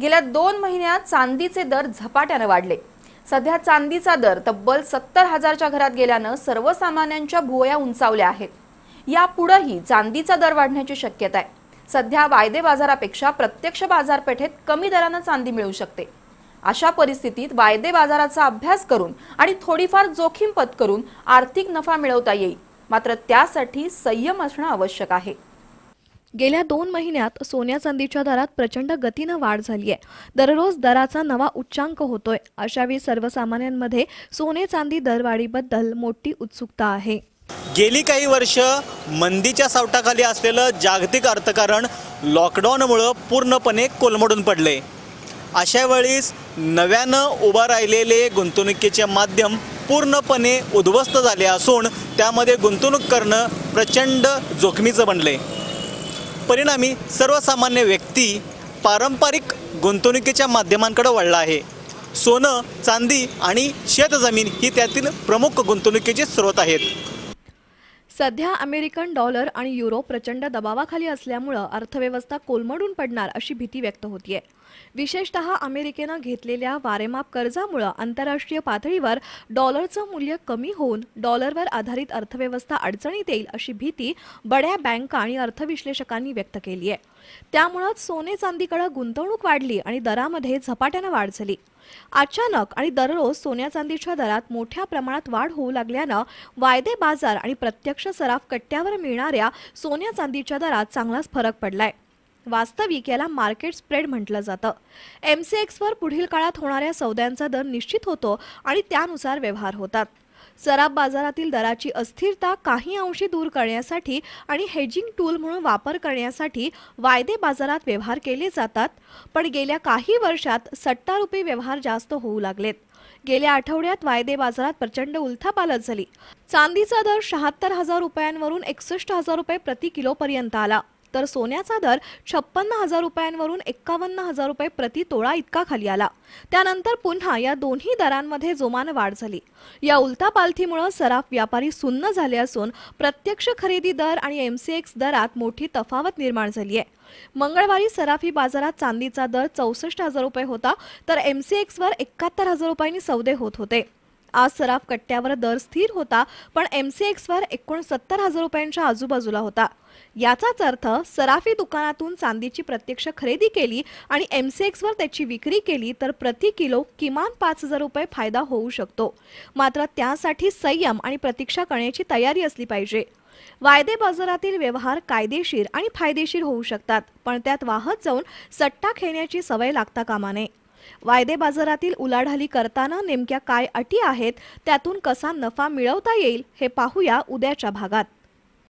गेल्या दोन महिन्यात चांदीचे दर झपाट्यानं वाढले सध्या चांदीचा दर तब्बल सत्तर हजारच्या घरात गेल्यानं सर्वसामान्यांच्या भुवया उंचावल्या आहेत यापुढेही चांदीचा दर वाढण्याची शक्यता आहे सध्या वायदे बाजारापेक्षा प्रत्यक्ष बाजारपेठेत कमी दरानं चांदी मिळू शकते अशा परिस्थितीत वायदे बाजाराचा अभ्यास करून आणि थोडीफार जोखीम पत्करून आर्थिक नफा मिळवता येईल मात्र त्यासाठी संयम असणं आवश्यक आहे गेल्या दोन महिन्यात सोन्या चांदीच्या दरात प्रचंड गतीनं वाढ झाली आहे दररोज दराचा नवा उच्चांक होतोय अशावेळी सर्वसामान्यांमध्ये सोने चांदी दरवाढीबद्दल मोठी उत्सुकता आहे गेली काही वर्ष मंदीच्या सावटाखाली असलेलं जागतिक अर्थकारण लॉकडाऊनमुळं पूर्णपणे कोलमडून पडले अशा वेळीस नव्यानं उभा राहिलेले गुंतवणुकीचे माध्यम पूर्णपणे उद्ध्वस्त झाले असून त्यामध्ये गुंतवणूक करणं प्रचंड जोखमीचं बनले परिणामी सर्वसामान्य व्यक्ती पारंपरिक गुंतवणुकीच्या माध्यमांकडे वळला आहे सोनं चांदी आणि शेतजमीन ही त्यातील प्रमुख गुंतवणुकीचे स्रोत आहेत सध्या अमेरिकन डॉलर आणि युरो प्रचंड दबावाखाली असल्यामुळं अर्थव्यवस्था कोलमडून पडणार अशी भीती व्यक्त होतीये विशेषत अमेरिकेनं घेतलेल्या वारेमाप कर्जामुळं आंतरराष्ट्रीय पातळीवर डॉलरचं मूल्य कमी होऊन डॉलरवर आधारित अर्थव्यवस्था अडचणीत येईल अशी भीती बड्या बँका आणि अर्थविश्लेषकांनी व्यक्त केली आहे त्यामुळंच सोने चांदीकडे गुंतवणूक वाढली आणि दरामध्ये झपाट्यानं वाढ झाली अचानक आणि दररोज सोन्या चांदीच्या दरात मोठ्या प्रमाणात वाढ होऊ लागल्यानं वायदे बाजार आणि प्रत्यक्ष सराफ कट्ट्यावर मिळणाऱ्या सोन्या चांदीच्या दरात चांगलाच फरक पडलाय वास्तविक याला मार्केट स्प्रेड म्हटलं जातं एम सी पुढील काळात होणाऱ्या सौद्यांचा दर निश्चित होतो आणि त्यानुसार व्यवहार होतात सराब बाजारातील दराची अस्थिरता काही अंशी दूर करण्यासाठी आणि हेजिंग टूल म्हणून वापर करण्यासाठी वायदे बाजारात व्यवहार केले जातात पण गेल्या काही वर्षात सट्टारुपी व्यवहार जास्त होऊ लागलेत गेल्या आठवड्यात वायदे बाजारात प्रचंड उलथापालत झाली चांदीचा दर शहात्तर हजार रुपयांवरून एकसष्ट हजार रुपये प्रति किलोपर्यंत आला तर सोन्याचा दर छप्पन्न हजार रुपयांवरून एक्कावन्न हजार रुपये प्रति तोळा इतका खाली आला त्यानंतर पुन्हा या दोन्ही दरांमध्ये जोमान वाढ झाली या उलथापालथीमुळे सराफ व्यापारी सुन्न झाले असून प्रत्यक्ष खरेदी दर आणि एमसीएक्स दरात मोठी तफावत निर्माण झाली आहे मंगळवारी सराफी बाजारात चांदीचा दर चौसष्ट हजार रुपये होता तर एमसीएक्सवर एकाहत्तर हजार रुपयांनी सौदे होत होते आज सराफ कट्ट्यावर दर स्थिर होता पण एमसीएक्सवर एकोणसत्तर हजार रुपयांच्या आजूबाजूला होता याचाच अर्थ सराफी दुकानातून चांदीची प्रत्यक्ष खरेदी केली आणि वर त्याची विक्री केली तर प्रति किलो किमान पाच हजार रुपये फायदा होऊ शकतो मात्र त्यासाठी संयम आणि प्रतीक्षा करण्याची तयारी असली पाहिजे वायदे बाजारातील व्यवहार कायदेशीर आणि फायदेशीर होऊ शकतात पण त्यात वाहत जाऊन सट्टा खेळण्याची सवय लागता कामा नये वायदे बाजारातील उलाढाली करताना नेमक्या काय अटी आहेत त्यातून कसा नफा मिळवता येईल हे पाहूया उद्याच्या भागात